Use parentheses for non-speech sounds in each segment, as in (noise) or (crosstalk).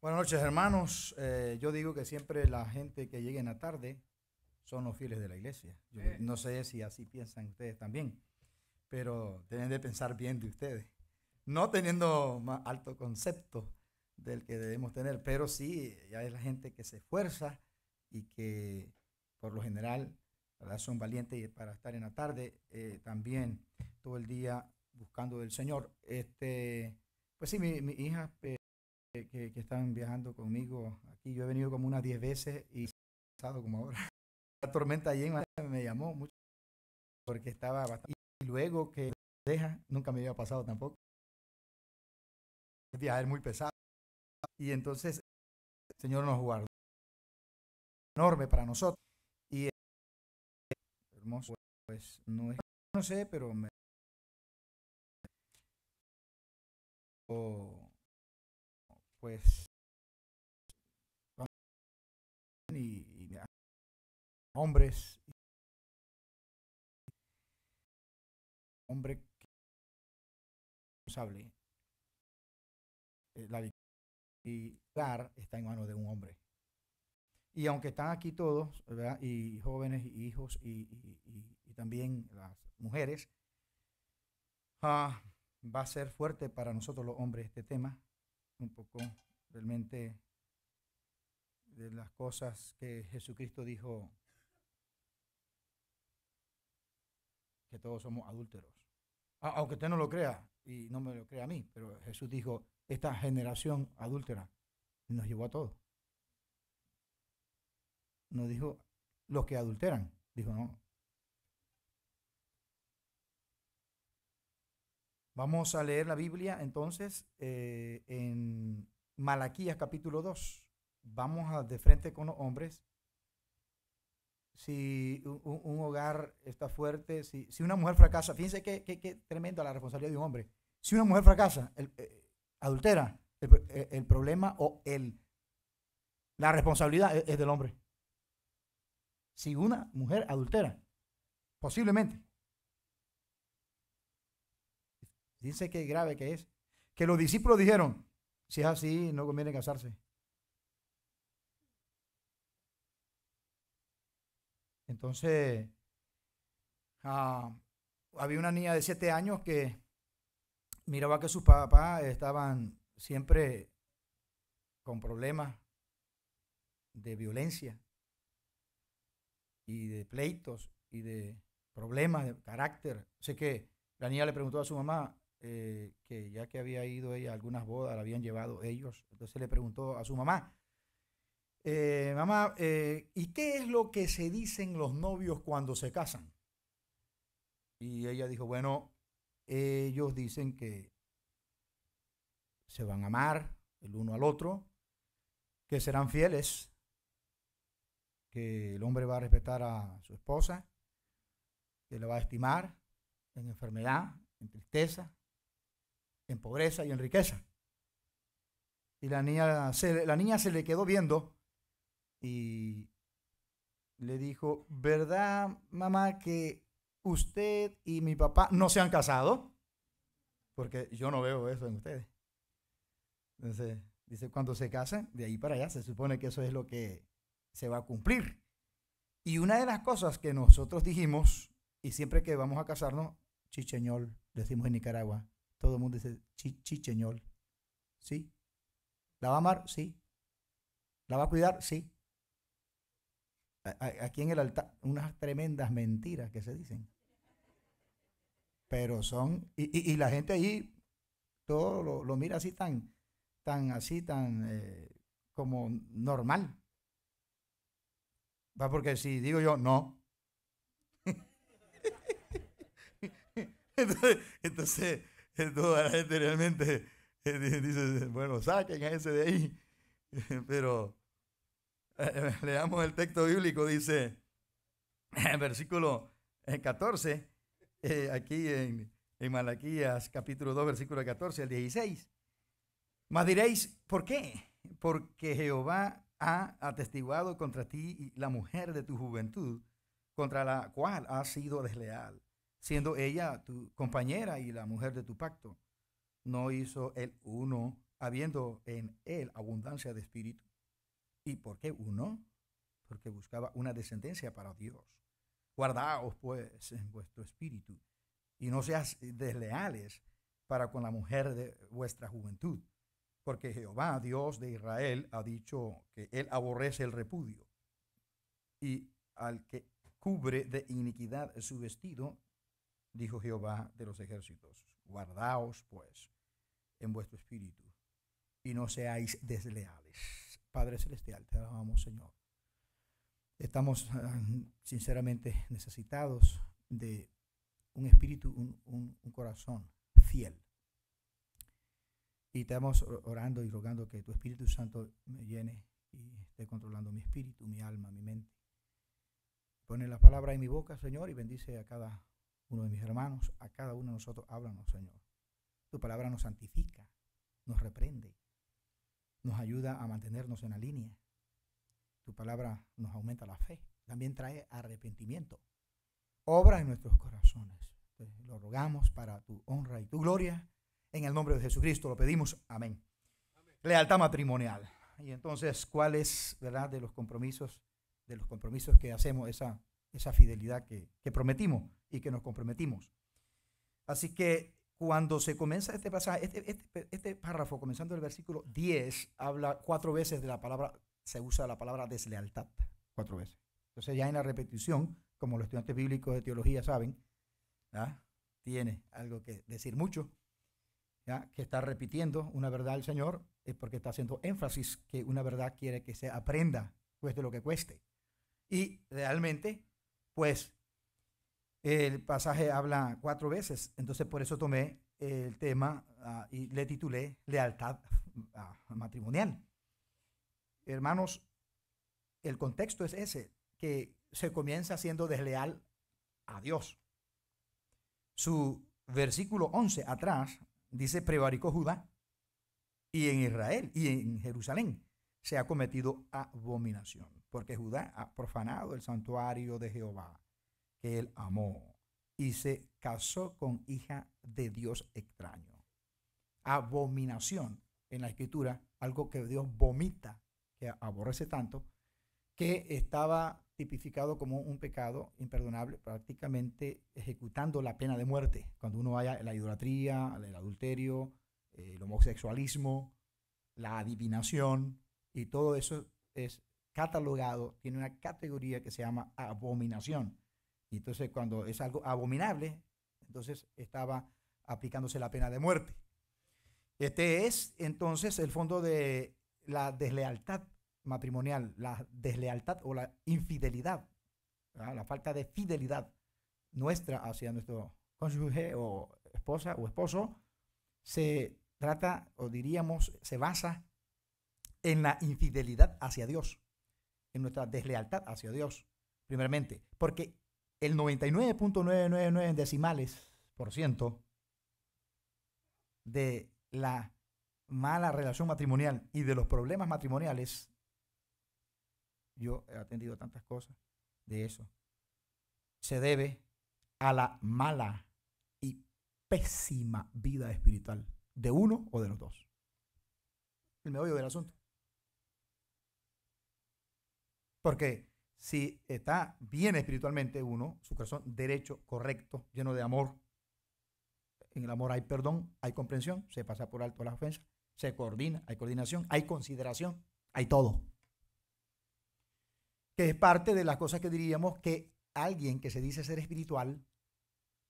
Buenas noches, hermanos. Eh, yo digo que siempre la gente que llega en la tarde son los fieles de la iglesia. Eh. no sé si así piensan ustedes también, pero deben de pensar bien de ustedes. No teniendo más alto concepto del que debemos tener, pero sí, ya es la gente que se esfuerza y que por lo general ¿verdad? son valientes para estar en la tarde eh, también todo el día buscando del Señor. Este, pues sí, mi hija que, están viajando conmigo aquí. Yo he venido como unas 10 veces y pasado como ahora. (laughs) La tormenta allí me llamó mucho porque estaba bastante. Y luego que deja, nunca me había pasado tampoco. Viajar muy pesado. Y entonces el Señor nos guardó. Enorme para nosotros. Y eh, hermoso, pues no No sé, pero me pues y, hombres hombre responsable eh, la dar está en manos de un hombre y aunque están aquí todos y jóvenes y hijos y, también las mujeres ah, va a ser fuerte para nosotros los hombres este tema un poco realmente de las cosas que Jesucristo dijo que todos somos adúlteros. Aunque usted no lo crea y no me lo crea a mí, pero Jesús dijo, esta generación adúltera nos llevó a todos. Nos dijo, los que adulteran, dijo, no, Vamos a leer la Biblia entonces eh, en Malaquías capítulo 2. Vamos a, de frente con los hombres. Si un, hogar está fuerte, si, una mujer fracasa, fíjense que, tremenda la responsabilidad de un hombre. Si una mujer fracasa, eh, adultera, eh, el, problema o la responsabilidad e, es del hombre. Si una mujer adultera, posiblemente, Dice que grave que es. Que los discípulos dijeron, si es así, no conviene casarse. Entonces, ah, había una niña de siete años que miraba que sus papás estaban siempre con problemas de violencia y de pleitos y de problemas de carácter. así que la niña le preguntó a su mamá, eh, que ya que había ido ella a algunas bodas, la habían llevado ellos. Entonces le preguntó a su mamá, eh, mamá, eh, ¿y qué es lo que se dicen los novios cuando se casan? Y ella dijo, bueno, ellos dicen que se van a amar el uno al otro, que serán fieles, que el hombre va a respetar a su esposa, que la va a estimar en enfermedad, en tristeza, en pobreza y en riqueza. Y la niña se, la niña se le quedó viendo y le dijo, ¿verdad, mamá, que usted y mi papá no se han casado? Porque yo no veo eso en ustedes. Entonces, dice, cuando se casan, de ahí para allá, se supone que eso es lo que se va a cumplir. Y una de las cosas que nosotros dijimos, y siempre que vamos a casarnos, chicheñol, decimos en Nicaragua, todo el mundo dice chicheñol. ¿Sí? ¿La va a amar? Sí. ¿La va a cuidar? Sí. aquí en el altar, unas tremendas mentiras que se dicen. Pero son, y, la gente allí, todo lo, mira así tan, tan, así tan, eh, como normal. Va porque si digo yo, no. (laughs) entonces toda la gente realmente dice, bueno, saquen a ese de ahí. (laughs) Pero (laughs) leamos el texto bíblico, dice, (laughs) versículo 14, eh, eh, aquí en, en Malaquías capítulo 2, versículo 14 al 16. Mas diréis, ¿por qué? Porque Jehová ha atestiguado contra ti la mujer de tu juventud, contra la cual has sido desleal siendo ella tu compañera y la mujer de tu pacto. No hizo el uno, habiendo en él abundancia de espíritu. ¿Y por qué uno? Porque buscaba una descendencia para Dios. Guardaos pues en vuestro espíritu y no seas desleales para con la mujer de vuestra juventud, porque Jehová, Dios de Israel, ha dicho que él aborrece el repudio y al que cubre de iniquidad su vestido, dijo Jehová de los ejércitos. Guardaos, pues, en vuestro espíritu y no seáis desleales. Padre Celestial, te alabamos, Señor. Estamos ah, sinceramente necesitados de un espíritu, un, corazón fiel. Y estamos orando y rogando que tu Espíritu Santo me llene y esté controlando mi espíritu, mi alma, mi mente. Pone la palabra en mi boca, Señor, y bendice a cada uno de mis hermanos, a cada uno de nosotros, háblanos, Señor. Tu palabra nos santifica, nos reprende, nos ayuda a mantenernos en la línea. Tu palabra nos aumenta la fe, también trae arrepentimiento. Obra en nuestros corazones. lo rogamos para tu honra y tu gloria. En el nombre de Jesucristo lo pedimos. Amén. Lealtad matrimonial. Y entonces, ¿cuál es, verdad, de los compromisos, de los compromisos que hacemos, esa, esa fidelidad que prometimos? y que nos comprometimos. Así que cuando se comienza este pasaje, este, este, este párrafo, comenzando el versículo 10, habla cuatro veces de la palabra, se usa la palabra deslealtad, cuatro veces. Entonces ya en la repetición, como los estudiantes bíblicos de teología saben, tiene algo que decir mucho, ¿ya? que está repitiendo una verdad al Señor, es porque está haciendo énfasis que una verdad quiere que se aprenda, cueste lo que cueste. Y realmente, pues el pasaje habla cuatro veces, entonces por eso tomé el tema ah, y le titulé Lealtad (laughs) matrimonial. Hermanos, el contexto es ese, que se comienza siendo desleal a Dios. Su versículo 11 atrás dice, prevaricó Judá y en Israel y en Jerusalén se ha cometido abominación, porque Judá ha profanado el santuario de Jehová que él amó y se casó con hija de Dios extraño. Abominación en la escritura, algo que Dios vomita, que aborrece tanto, que estaba tipificado como un pecado imperdonable, prácticamente ejecutando la pena de muerte, cuando uno vaya a la idolatría, el adulterio, eh, el homosexualismo, la adivinación, y todo eso es catalogado, tiene una categoría que se llama abominación. Y entonces cuando es algo abominable, entonces estaba aplicándose la pena de muerte. Este es entonces el fondo de la deslealtad matrimonial, la deslealtad o la infidelidad, la falta de fidelidad nuestra hacia nuestro cónyuge o esposa o esposo, se trata, o diríamos, se basa en la infidelidad hacia Dios, en nuestra deslealtad hacia Dios, primeramente, porque el 99.999 decimales por ciento de la mala relación matrimonial y de los problemas matrimoniales, yo he atendido tantas cosas de eso, se debe a la mala y pésima vida espiritual de uno o de los dos. El oigo del asunto. Porque si está bien espiritualmente uno, su corazón derecho, correcto, lleno de amor, en el amor hay perdón, hay comprensión, se pasa por alto la ofensa, se coordina, hay coordinación, hay consideración, hay todo. Que es parte de las cosas que diríamos que alguien que se dice ser espiritual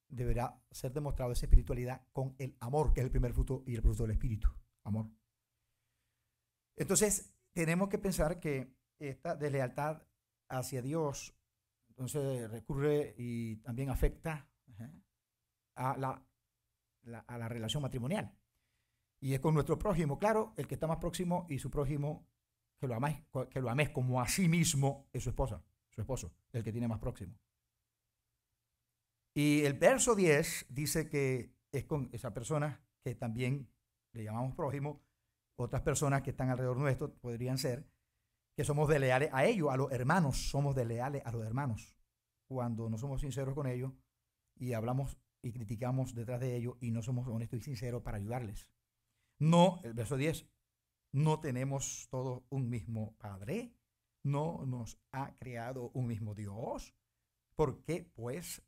deberá ser demostrado esa espiritualidad con el amor, que es el primer fruto y el fruto del espíritu, amor. Entonces, tenemos que pensar que esta deslealtad hacia Dios, entonces recurre y también afecta a la, relación matrimonial. Y es con nuestro prójimo, claro, el que está más próximo y su prójimo que lo ames, que lo ames como a sí mismo es su esposa, su esposo, el que tiene más próximo. Y el verso 10 dice que es con esa persona que también le llamamos prójimo, otras personas que están alrededor nuestro podrían ser, que somos desleales a ellos, a los hermanos, somos desleales a los hermanos. Cuando no somos sinceros con ellos y hablamos y criticamos detrás de ellos y no somos honestos y sinceros para ayudarles. No, el verso 10, no tenemos todos un mismo Padre, no nos ha creado un mismo Dios. ¿Por qué pues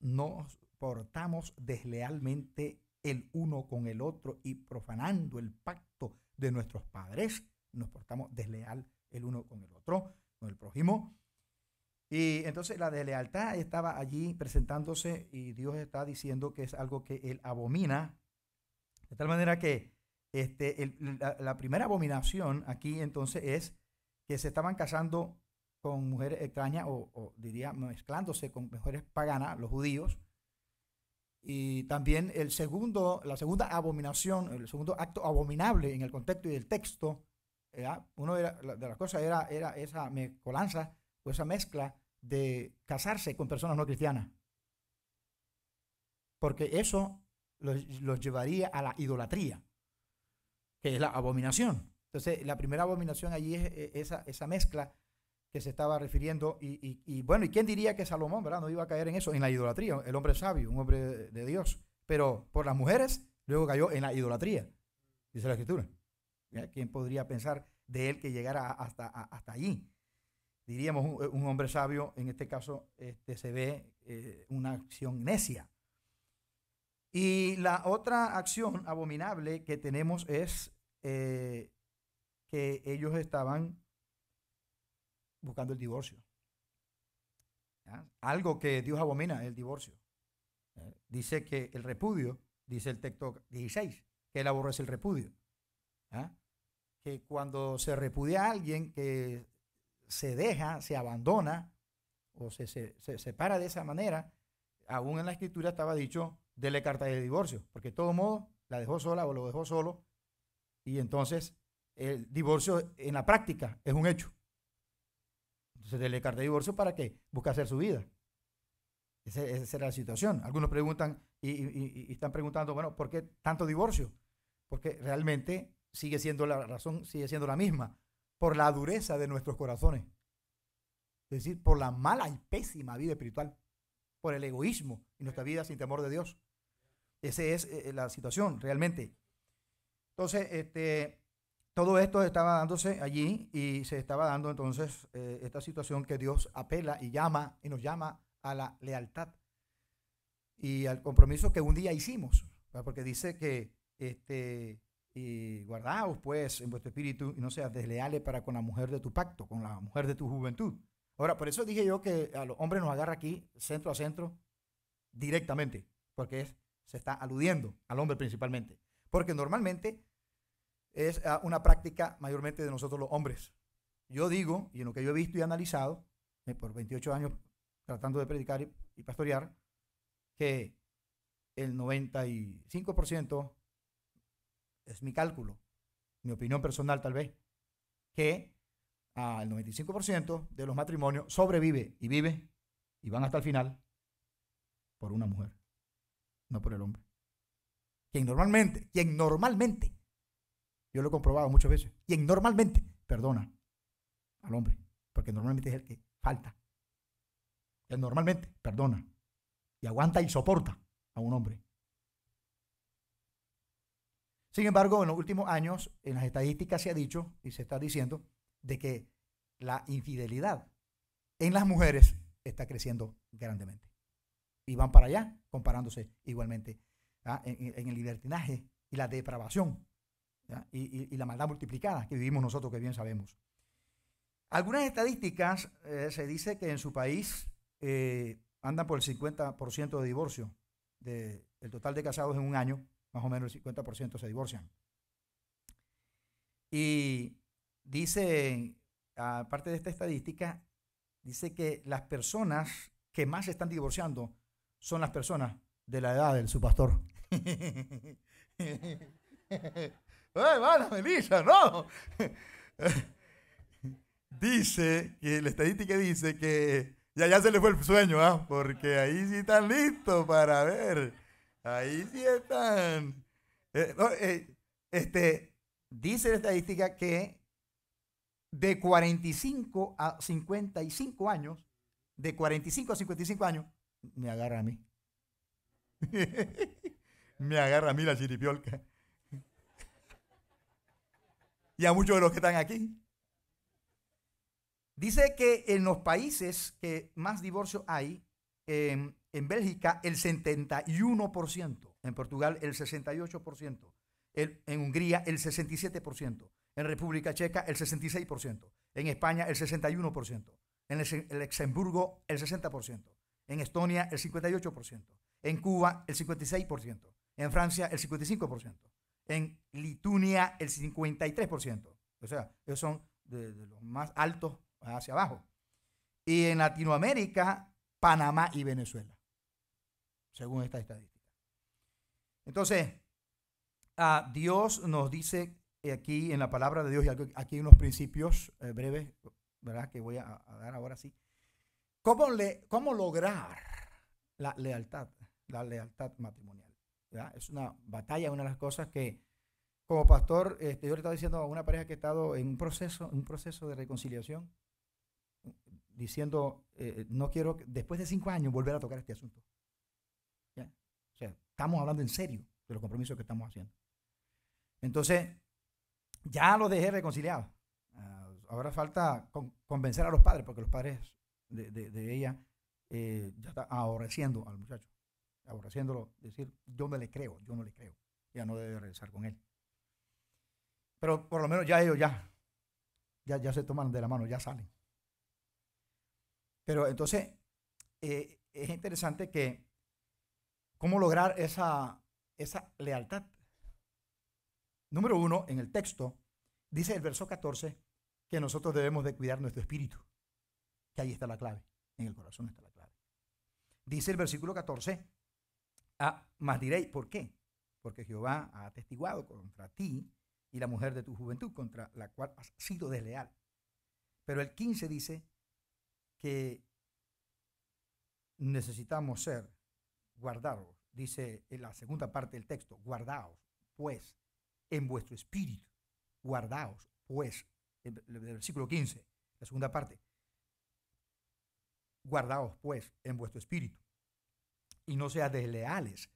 nos portamos deslealmente el uno con el otro y profanando el pacto de nuestros padres? Nos portamos desleal el uno con el otro, con el prójimo. Y entonces la de lealtad estaba allí presentándose y Dios está diciendo que es algo que él abomina. De tal manera que este, la, primera abominación aquí entonces es que se estaban casando con mujeres extrañas o, diría mezclándose con mujeres paganas, los judíos. Y también el segundo, la segunda abominación, el segundo acto abominable en el contexto y el texto una de las cosas era, esa mezcolanza o esa mezcla de casarse con personas no cristianas. Porque eso los, llevaría a la idolatría, que es la abominación. Entonces, la primera abominación allí es e, esa, esa mezcla que se estaba refiriendo. Y, bueno, ¿y quién diría que Salomón, no iba a caer en eso, en la idolatría? El hombre sabio, un hombre de Dios. Pero por las mujeres, luego cayó en la idolatría, dice la Escritura. ¿Quién podría pensar de él que llegara hasta, allí? Diríamos, un, hombre sabio, en este caso, este, se ve eh, una acción necia. Y la otra acción abominable que tenemos es eh, que ellos estaban buscando el divorcio. Algo que Dios abomina, el divorcio. Dice que el repudio, dice el texto 16, que él aborrece el repudio. ¿Ya? que cuando se repudia a alguien que se deja, se abandona o se, separa de esa manera, aún en la escritura estaba dicho, dele carta de divorcio, porque de todo modo la dejó sola o lo dejó solo, y entonces el divorcio en la práctica es un hecho. Entonces dele carta de divorcio para que busque hacer su vida. Esa, esa era la situación. Algunos preguntan y, y, están preguntando, bueno, ¿por qué tanto divorcio? Porque realmente sigue siendo la razón, sigue siendo la misma, por la dureza de nuestros corazones. Es decir, por la mala y pésima vida espiritual, por el egoísmo y nuestra vida sin temor de Dios. Esa es eh, eh, la situación realmente. Entonces, este, todo esto estaba dándose allí y se estaba dando entonces eh, esta situación que Dios apela y llama y nos llama a la lealtad y al compromiso que un día hicimos, porque dice que este, y guardaos pues en vuestro espíritu y no seas desleales para con la mujer de tu pacto, con la mujer de tu juventud. Ahora, por eso dije yo que a los hombres nos agarra aquí, centro a centro, directamente, porque se está aludiendo al hombre principalmente. Porque normalmente es ah, una práctica mayormente de nosotros los hombres. Yo digo, y en lo que yo he visto y analizado, eh, por 28 años tratando de predicar y, y pastorear, que el 95% es mi cálculo, mi opinión personal tal vez, que al 95% de los matrimonios sobrevive y vive y van hasta el final por una mujer, no por el hombre. Quien normalmente, quien normalmente, yo lo he comprobado muchas veces, quien normalmente perdona al hombre, porque normalmente es el que falta. el normalmente perdona y aguanta y soporta a un hombre. Sin embargo, en los últimos años, en las estadísticas se ha dicho y se está diciendo de que la infidelidad en las mujeres está creciendo grandemente. Y van para allá comparándose igualmente ¿ah? En, el libertinaje y la depravación y, la maldad multiplicada que vivimos nosotros, que bien sabemos. Algunas estadísticas eh, se dice que en su país eh, andan por el 50% de divorcio del total de casados en un año más o menos el 50% se divorcian. Y dice, aparte de esta estadística, dice que las personas que más se están divorciando son las personas de la edad del su pastor. Melissa, (laughs) ¡Eh, no! (laughs) dice, que la estadística dice que ya, ya se le fue el sueño, ¿ah? porque ahí sí están listos para ver. Ahí sí están. Eh, eh, este, dice la estadística que de 45 a 55 años, de 45 a 55 años, me agarra a mí. (laughs) me agarra a mí la chiripiolca. y a muchos de los que están aquí. Dice que en los países que más divorcio hay, em, en Bélgica el 71%, en Portugal el 68%, en Hungría el 67%, en República Checa el 66%, en España el 61%, en Luxemburgo el 60%, en Estonia el 58%, en Cuba el 56%, en Francia el 55%, en Lituania el 53%. O sea, esos son de los más altos hacia abajo. Y en Latinoamérica, Panamá y Venezuela según esta estadística. Entonces, Dios nos dice aquí en la palabra de Dios, y aquí hay unos principios eh, breves, ¿verdad? Que voy a, dar ahora sí. ¿Cómo, le, cómo lograr la lealtad, la lealtad matrimonial? Es una batalla, una de las cosas que como pastor, este, yo le estaba diciendo a una pareja que ha estado en un proceso, un proceso de reconciliación, diciendo, eh, no quiero, después de cinco años, volver a tocar este asunto sea, estamos hablando en serio de los compromisos que estamos haciendo. Entonces, ya lo dejé reconciliados. Ah, ahora falta convencer a los padres, porque los padres de, ella eh, ya están aborreciendo al muchacho. Aborreciéndolo, decir, yo no le creo, yo no le creo. Ya no debe regresar con él. Pero por lo menos ya ellos ya, ya, se toman de la mano, ya salen. Pero entonces, eh, es interesante que ¿Cómo lograr esa, lealtad? Número uno, en el texto, dice el verso 14 que nosotros debemos de cuidar nuestro espíritu, que ahí está la clave, en el corazón está la clave. Dice el versículo 14, ah, más diréis, ¿por qué? Porque Jehová ha atestiguado contra ti y la mujer de tu juventud, contra la cual has sido desleal. Pero el 15 dice que necesitamos ser Guardaos, dice en la segunda parte del texto, guardaos, pues, en vuestro espíritu, guardaos, pues, en el versículo 15, la segunda parte, guardaos, pues, en vuestro espíritu, y no seas desleales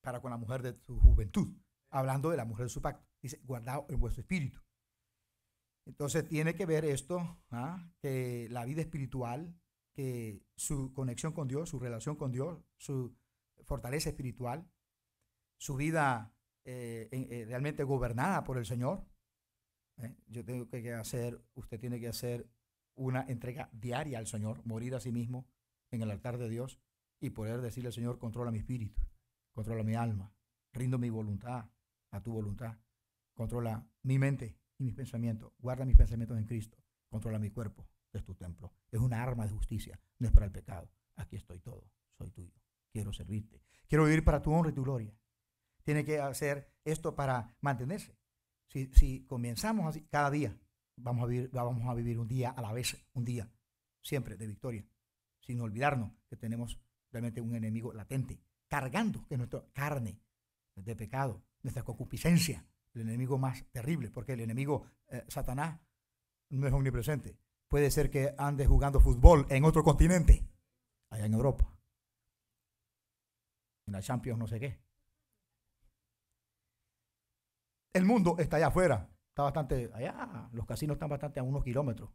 para con la mujer de su juventud, hablando de la mujer de su pacto, dice, guardaos en vuestro espíritu. Entonces tiene que ver esto, ¿ah? que la vida espiritual, que su conexión con Dios, su relación con Dios, su fortaleza espiritual, su vida eh, eh, realmente gobernada por el Señor. ¿eh? Yo tengo que hacer, usted tiene que hacer una entrega diaria al Señor, morir a sí mismo en el altar de Dios y poder decirle al Señor, controla mi espíritu, controla mi alma, rindo mi voluntad a tu voluntad, controla mi mente y mis pensamientos, guarda mis pensamientos en Cristo, controla mi cuerpo, es tu templo, es una arma de justicia, no es para el pecado, aquí estoy todo, soy tuyo quiero servirte. Quiero vivir para tu honra y tu gloria. Tiene que hacer esto para mantenerse. Si, comenzamos así, cada día vamos a, vivir, vamos a vivir un día a la vez, un día siempre de victoria, sin olvidarnos que tenemos realmente un enemigo latente, cargando que nuestra carne de pecado, nuestra concupiscencia, el enemigo más terrible, porque el enemigo eh, Satanás no es omnipresente. Puede ser que ande jugando fútbol en otro continente, allá en Europa la Champions no sé qué. El mundo está allá afuera. Está bastante allá. Los casinos están bastante a unos kilómetros.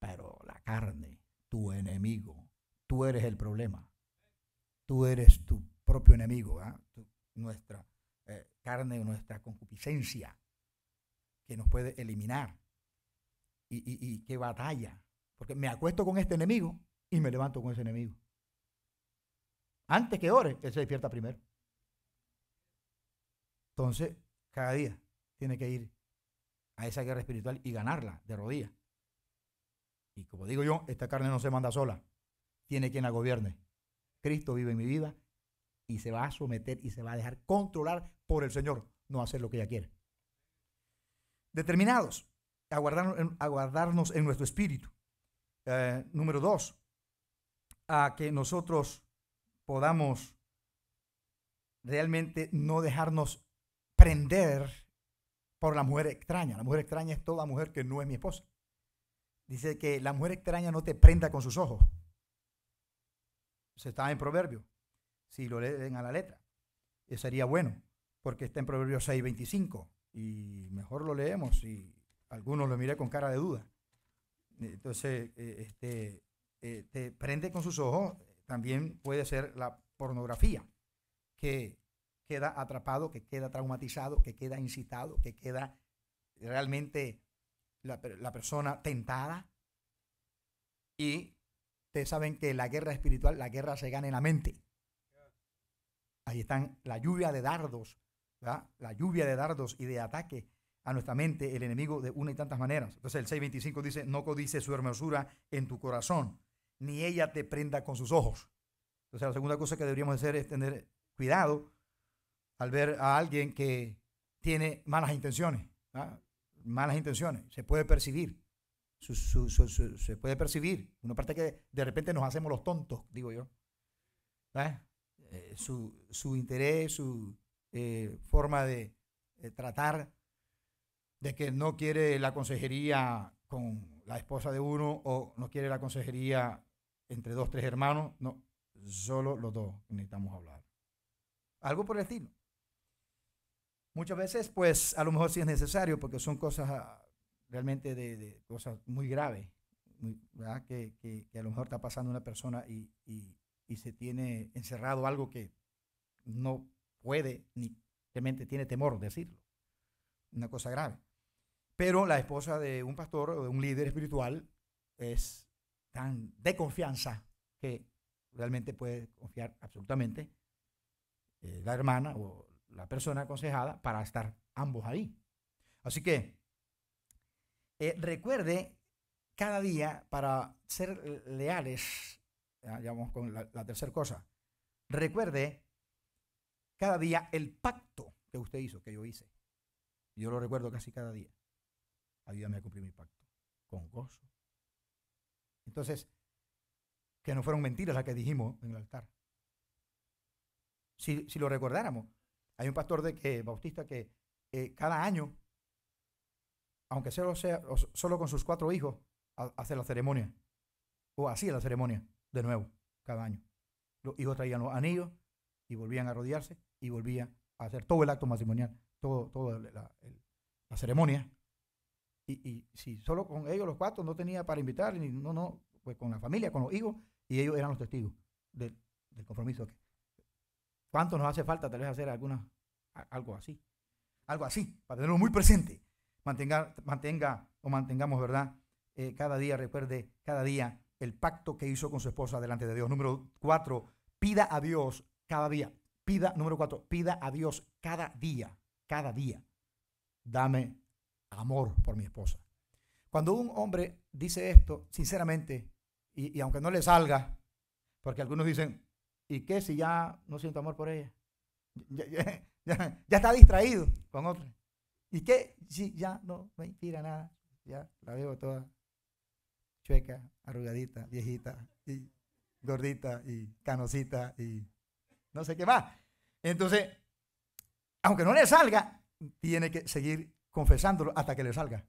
Pero la carne, tu enemigo, tú eres el problema. Tú eres tu propio enemigo. ¿ah? nuestra eh, carne, nuestra concupiscencia que nos puede eliminar. Y, y qué batalla. Porque me acuesto con este enemigo y me levanto con ese enemigo. Antes que ore, él se despierta primero. Entonces, cada día tiene que ir a esa guerra espiritual y ganarla de rodillas. Y como digo yo, esta carne no se manda sola. Tiene quien la gobierne. Cristo vive en mi vida y se va a someter y se va a dejar controlar por el Señor, no hacer lo que ella quiere. Determinados a, guardarnos, en nuestro espíritu. Eh, número dos, a que nosotros podamos realmente no dejarnos prender por la mujer extraña. La mujer extraña es toda mujer que no es mi esposa. Dice que la mujer extraña no te prenda con sus ojos. Se está en Proverbio, si lo leen a la letra. Eso sería bueno, porque está en Proverbio 6.25, Y mejor lo leemos y algunos lo miré con cara de duda. Entonces, eh, este, eh, te prende con sus ojos también puede ser la pornografía, que queda atrapado, que queda traumatizado, que queda incitado, que queda realmente la, persona tentada. Y ustedes saben que la guerra espiritual, la guerra se gana en la mente. Ahí están la lluvia de dardos, la lluvia de dardos y de ataque a nuestra mente, el enemigo de una y tantas maneras. Entonces el 6.25 dice, no codice su hermosura en tu corazón, ni ella te prenda con sus ojos. Entonces la segunda cosa que deberíamos hacer es tener cuidado al ver a alguien que tiene malas intenciones. ¿ah? Malas intenciones. Se puede percibir. se puede percibir. Una parte que de repente nos hacemos los tontos, digo yo. ¿ah? Eh, su, interés, su eh, forma de eh, tratar de que no quiere la consejería con la esposa de uno o no quiere la consejería entre dos, tres hermanos, no, solo los dos necesitamos hablar. Algo por el estilo. Muchas veces, pues, a lo mejor sí es necesario, porque son cosas ah, realmente de, cosas muy graves, Que, a lo mejor está pasando una persona y, y se tiene encerrado algo que no puede ni realmente tiene temor decirlo. Una cosa grave. Pero la esposa de un pastor o de un líder espiritual es tan de confianza que realmente puede confiar absolutamente eh, la hermana o la persona aconsejada para estar ambos ahí. Así que eh, recuerde cada día para ser leales, ya, vamos con la, la tercera cosa, recuerde cada día el pacto que usted hizo, que yo hice. Yo lo recuerdo casi cada día. Ayúdame a cumplir mi pacto con gozo entonces, que no fueron mentiras las que dijimos en el altar. Si, lo recordáramos, hay un pastor de que, bautista que eh, cada año, aunque solo sea solo con sus cuatro hijos, hace la ceremonia. O hacía la ceremonia de nuevo, cada año. Los hijos traían los anillos y volvían a rodearse y volvían a hacer todo el acto matrimonial, todo, todo la ceremonia y, si solo con ellos los cuatro no tenía para invitar, ni, no, no, pues con la familia, con los hijos, y ellos eran los testigos del, compromiso. ¿Cuánto nos hace falta tal vez hacer alguna, algo así? Algo así, para tenerlo muy presente. Mantenga, mantenga o mantengamos, ¿verdad? Eh, cada día, recuerde, cada día el pacto que hizo con su esposa delante de Dios. Número cuatro, pida a Dios cada día. Pida, número cuatro, pida a Dios cada día, cada día. Dame amor por mi esposa. Cuando un hombre dice esto, sinceramente, y, aunque no le salga, porque algunos dicen, ¿y qué si ya no siento amor por ella? Ya, (laughs) está distraído con otra. ¿Y qué si ya no me tira nada? Ya la veo toda chueca, arrugadita, viejita, y gordita, y canosita, y no sé qué más. Entonces, aunque no le salga, tiene que seguir confesándolo hasta que le salga.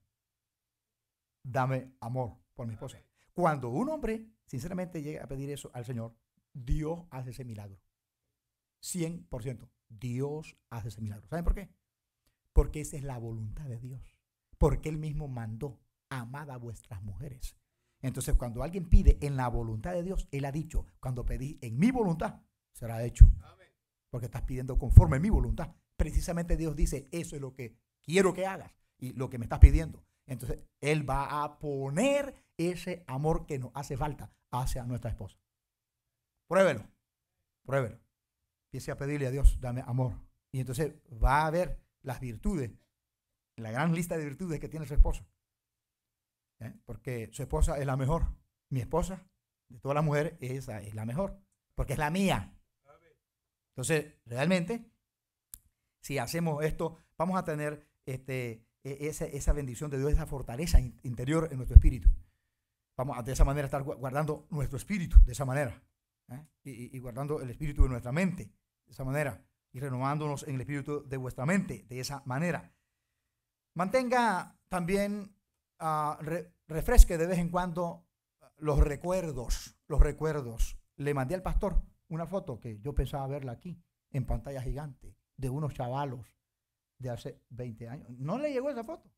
Dame amor por mi esposa. Cuando un hombre sinceramente llega a pedir eso al Señor, Dios hace ese milagro. 100%. Dios hace ese milagro. ¿Saben por qué? Porque esa es la voluntad de Dios. Porque Él mismo mandó, amad a vuestras mujeres. Entonces, cuando alguien pide en la voluntad de Dios, Él ha dicho, cuando pedí en mi voluntad, será hecho. Porque estás pidiendo conforme a mi voluntad. Precisamente Dios dice, eso es lo que quiero que hagas y lo que me estás pidiendo. Entonces, Él va a poner ese amor que nos hace falta hacia nuestra esposa. Pruébelo, pruébelo. Empiece a pedirle a Dios, dame amor. Y entonces va a ver las virtudes, la gran lista de virtudes que tiene su esposa. ¿Eh? Porque su esposa es la mejor. Mi esposa, de todas las mujeres, esa es la mejor. Porque es la mía. Entonces, realmente, si hacemos esto, vamos a tener este, e, esa, bendición de Dios, esa fortaleza interior en nuestro espíritu. Vamos a de esa manera estar guardando nuestro espíritu, de esa manera. ¿eh? Y, guardando el espíritu de nuestra mente, de esa manera. Y renovándonos en el espíritu de vuestra mente, de esa manera. Mantenga también, ah, refresque de vez en cuando los recuerdos, los recuerdos. Le mandé al pastor una foto que yo pensaba verla aquí, en pantalla gigante, de unos chavalos de hace 20 años. No le llegó esa foto.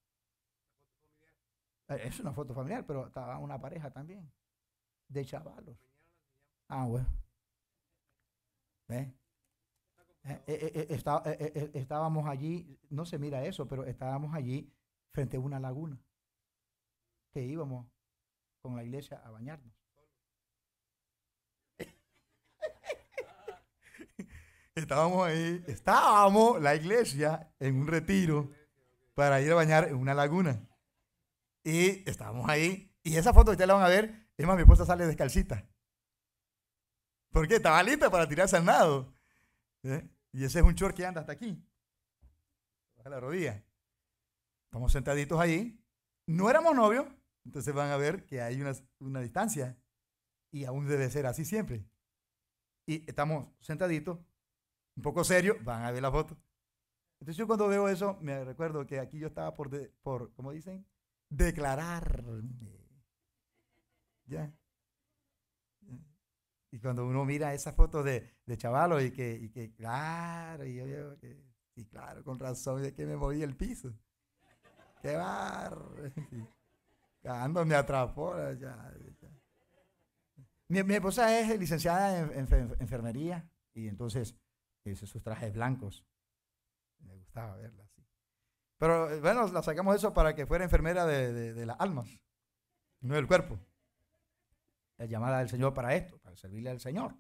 Es una foto familiar, pero estaba una pareja también, de chavalos. Ah, bueno. Eh, eh, eh, estábamos allí, no se mira eso, pero estábamos allí frente a una laguna, que íbamos con la iglesia a bañarnos. Estábamos ahí, estábamos la iglesia en un retiro para ir a bañar en una laguna. Y estábamos ahí. Y esa foto que ustedes la van a ver. Es más, mi esposa sale descalcita. Porque estaba lista para tirarse al nado. ¿eh? Y ese es un short que anda hasta aquí. A la rodilla. Estamos sentaditos ahí. No éramos novios. Entonces van a ver que hay una, una distancia. Y aún debe ser así siempre. Y estamos sentaditos un poco serio, van a ver la foto. Entonces yo cuando veo eso, me recuerdo que aquí yo estaba por, por ¿cómo dicen? Declarar. ¿Ya? Y cuando uno mira esas fotos de, de chavalos y que, y que, claro, y que, claro, con razón, de que me moví el piso. ¡Qué bar! (laughs) Ando, me atrapó. Ya, Mi, esposa es licenciada en enfermería y entonces Dice sus trajes blancos. Me gustaba verla así. Pero eh, bueno, la sacamos eso para que fuera enfermera de, las almas, no del cuerpo. La llamada del Señor para esto, para servirle al Señor.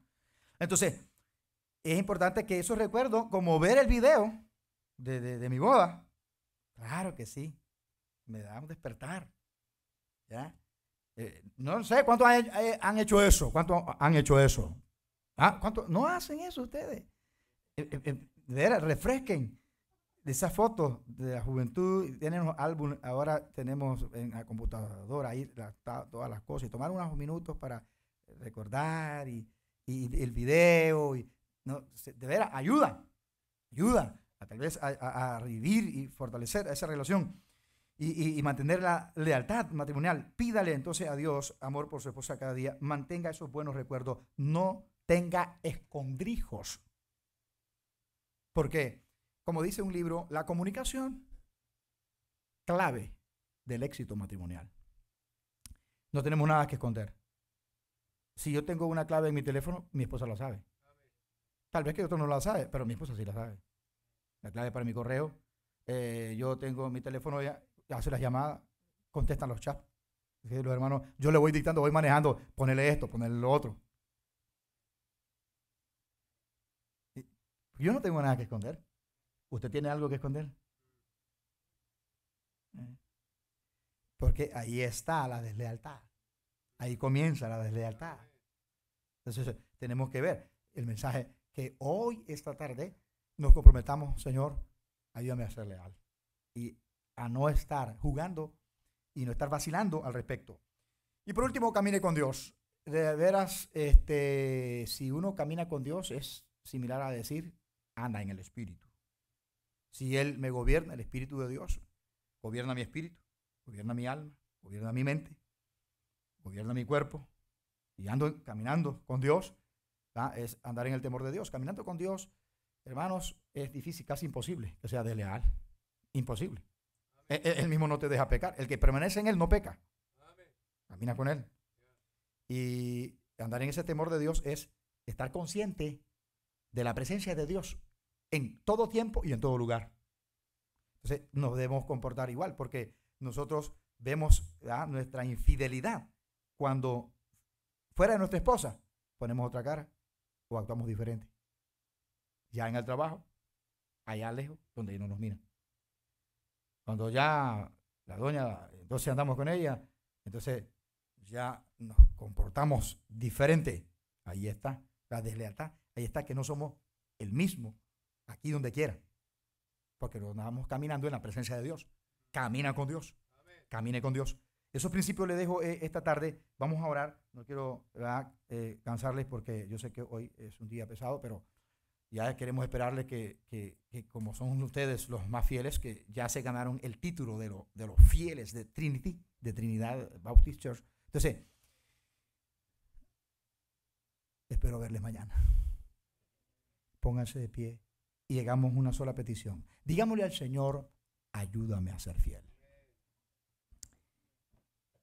Entonces, es importante que eso recuerdo como ver el video de, mi boda, claro que sí, me da un despertar. ¿ya? Eh, no sé cuántos eh, han, hecho eso, cuántos han hecho eso. ¿Ah? ¿Cuánto? No hacen eso ustedes. Em, em, em, de veras, refresquen esas fotos de la juventud. Tienen los álbum, ahora tenemos en la computadora ahí todas las cosas. Y tomar unos minutos para recordar y, el video. no, de veras, ayuda, ayuda a tal vez a, y fortalecer esa relación. Y, y, mantener la lealtad matrimonial. Pídale entonces a Dios amor por su esposa cada día. Mantenga esos buenos recuerdos. No tenga escondrijos porque, como dice un libro, la comunicación clave del éxito matrimonial. No tenemos nada que esconder. Si yo tengo una clave en mi teléfono, mi esposa la sabe. Tal vez que otro no la sabe, pero mi esposa sí la sabe. La clave para mi correo. Eh, yo tengo mi teléfono, ella hace las llamadas, contestan los chats. Los hermanos, yo le voy dictando, voy manejando, ponele esto, ponele lo otro. Yo no tengo nada que esconder. ¿Usted tiene algo que esconder? Eh. Porque ahí está la deslealtad. Ahí comienza la deslealtad. Entonces tenemos que ver el mensaje que hoy, esta tarde, nos comprometamos, Señor, ayúdame a ser leal. Y a no estar jugando y no estar vacilando al respecto. Y por último, camine con Dios. De veras, este, si uno camina con Dios es similar a decir, anda en el Espíritu. Si Él me gobierna, el Espíritu de Dios gobierna mi espíritu, gobierna mi alma, gobierna mi mente, gobierna mi cuerpo. Y ando caminando con Dios, es andar en el temor de Dios. Caminando con Dios, hermanos, es difícil, casi imposible que sea de leal. Imposible. E, e, Él, mismo no te deja pecar. El que permanece en Él no peca. Camina con Él. Y andar en ese temor de Dios es estar consciente de la presencia de Dios en todo tiempo y en todo lugar. Entonces nos debemos comportar igual, porque nosotros vemos nuestra infidelidad cuando fuera de nuestra esposa ponemos otra cara o actuamos diferente. Ya en el trabajo, allá lejos, donde no nos miran. Cuando ya la doña, entonces andamos con ella, entonces ya nos comportamos diferente. Ahí está la deslealtad. Ahí está que no somos el mismo aquí donde quiera. Porque nos andamos caminando en la presencia de Dios. Camina con Dios. Camine con Dios. Esos principios les dejo eh, esta tarde. Vamos a orar. No quiero eh, cansarles porque yo sé que hoy es un día pesado, pero ya queremos esperarles que, como son ustedes los más fieles, que ya se ganaron el título de, lo, de los fieles de Trinity, de Trinidad Baptist Church. Entonces, espero verles mañana pónganse de pie y llegamos a una sola petición. Digámosle al Señor, ayúdame a ser fiel.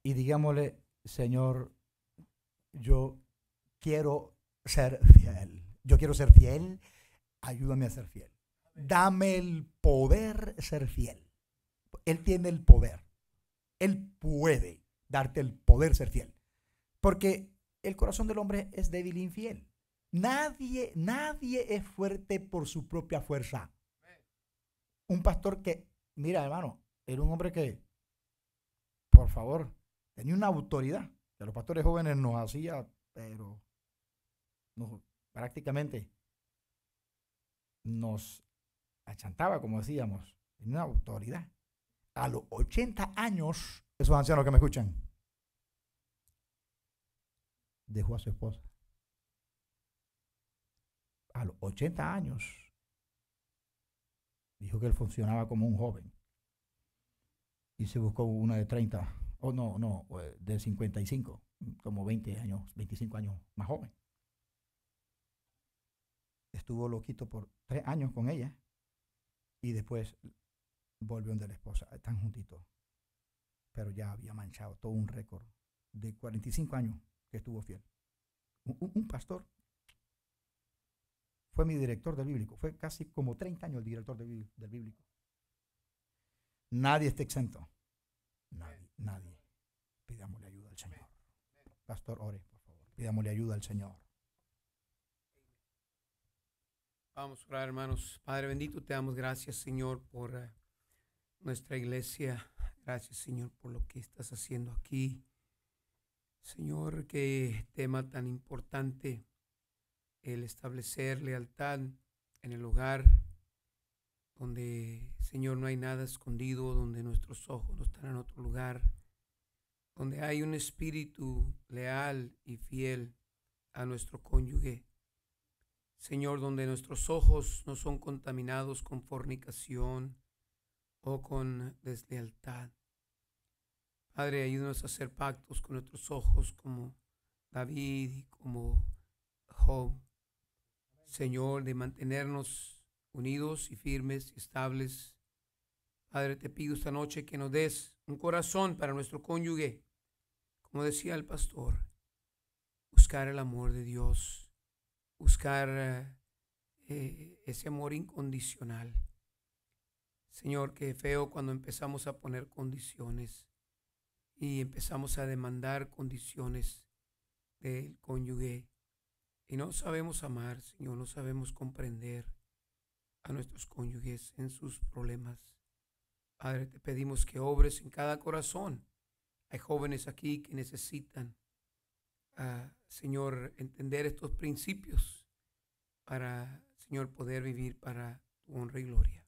Y digámosle, Señor, yo quiero ser fiel. Yo quiero ser fiel, ayúdame a ser fiel. Dame el poder ser fiel. Él tiene el poder. Él puede darte el poder ser fiel. Porque el corazón del hombre es débil e infiel. Nadie, nadie es fuerte por su propia fuerza. Un pastor que, mira, hermano, era un hombre que, por favor, tenía una autoridad los pastores jóvenes nos hacía, pero prácticamente nos achantaba, como decíamos, tenía una autoridad. A los 80 años, esos ancianos que me escuchan, dejó a su esposa a los 80 años, dijo que él funcionaba como un joven. Y se buscó una de 30, o no, no, de 55, como 20 años, 25 años más joven. Estuvo loquito por tres años con ella y después volvió de la esposa. Están juntitos. Pero ya había manchado todo un récord de 45 años que estuvo fiel. un pastor fue mi director del bíblico. Fue casi como 30 años el director del, bíblico. Nadie está exento. Nadie, nadie. Pidámosle ayuda al Señor. Pastor, ore, por favor. Pidámosle ayuda al Señor. Vamos a orar, hermanos. Padre bendito, te damos gracias, Señor, por eh, nuestra iglesia. Gracias, Señor, por lo que estás haciendo aquí. Señor, qué tema tan importante el establecer lealtad en el hogar donde, Señor, no hay nada escondido, donde nuestros ojos no están en otro lugar, donde hay un espíritu leal y fiel a nuestro cónyuge. Señor, donde nuestros ojos no son contaminados con fornicación o con deslealtad. Padre, ayúdanos a hacer pactos con nuestros ojos como David y como Job. Señor, de mantenernos unidos y firmes y estables. Padre, te pido esta noche que nos des un corazón para nuestro cónyuge, como decía el pastor, buscar el amor de Dios, buscar eh, ese amor incondicional. Señor, que feo cuando empezamos a poner condiciones y empezamos a demandar condiciones del cónyuge si no sabemos amar, Señor, no sabemos comprender a nuestros cónyuges en sus problemas. Padre, te pedimos que obres en cada corazón. Hay jóvenes aquí que necesitan, ah, Señor, entender estos principios para, Señor, poder vivir para tu honra y gloria.